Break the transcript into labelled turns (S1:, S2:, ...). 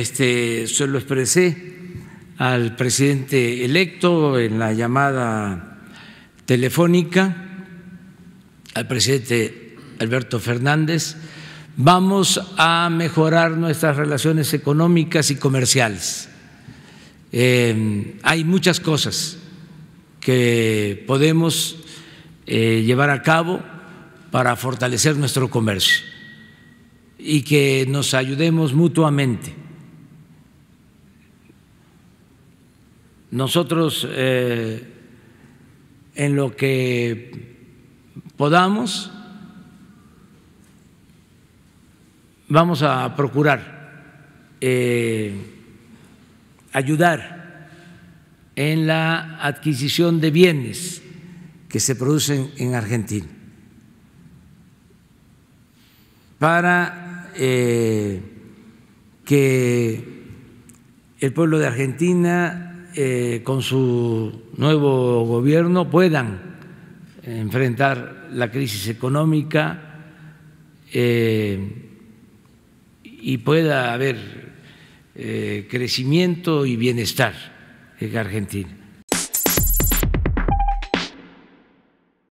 S1: Este, se lo expresé al presidente electo en la llamada telefónica, al presidente Alberto Fernández, vamos a mejorar nuestras relaciones económicas y comerciales. Eh, hay muchas cosas que podemos eh, llevar a cabo para fortalecer nuestro comercio y que nos ayudemos mutuamente Nosotros, eh, en lo que podamos, vamos a procurar eh, ayudar en la adquisición de bienes que se producen en Argentina para eh, que el pueblo de Argentina eh, con su nuevo gobierno puedan enfrentar la crisis económica eh, y pueda haber eh, crecimiento y bienestar en Argentina.